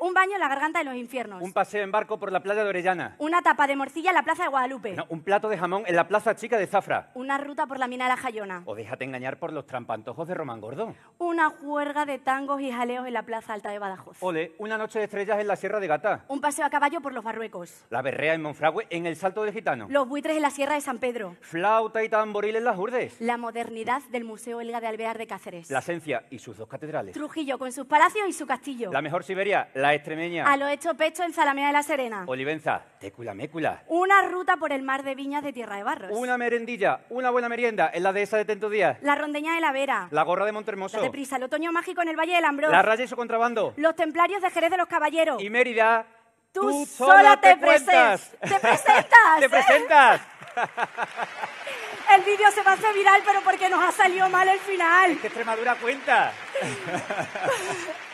un baño en la garganta de los infiernos. Un paseo en barco por la playa de Orellana. Una tapa de morcilla en la plaza de Guadalupe. un plato de jamón en la plaza chica de Zafra. Una ruta por la mina de la Jayona. O déjate engañar por los trampantojos de Román Gordo. Una juerga de tangos y jaleos en la plaza alta de Badajoz. Ole, una noche de estrellas en la Sierra de Gata. Un paseo a caballo por los Barruecos. La berrea en Monfragüe en el Salto de Gitano. Los buitres en la Sierra de San Pedro. Flauta y tamboril en las Urdes. La modernidad del Museo Elga de Alvear de Cáceres. La esencia y sus dos catedrales. Trujillo con sus palacios y su castillo. La mejor Siberia la Extremeña. A lo hecho pecho en Zalamea de la Serena. Olivenza, Tecula Mécula. Una ruta por el mar de viñas de Tierra de Barros. Una merendilla, una buena merienda en la dehesa de Tento Díaz. La rondeña de la Vera. La gorra de Montermoso. de Prisa, el otoño mágico en el Valle del Ambrós. La raya y su contrabando. Los templarios de Jerez de los Caballeros. Y Mérida. Tú, sola, te, presentas. Te presentas. te presentas. El vídeo se va a hacer viral, pero porque nos ha salido mal el final. ¡Qué Extremadura cuenta.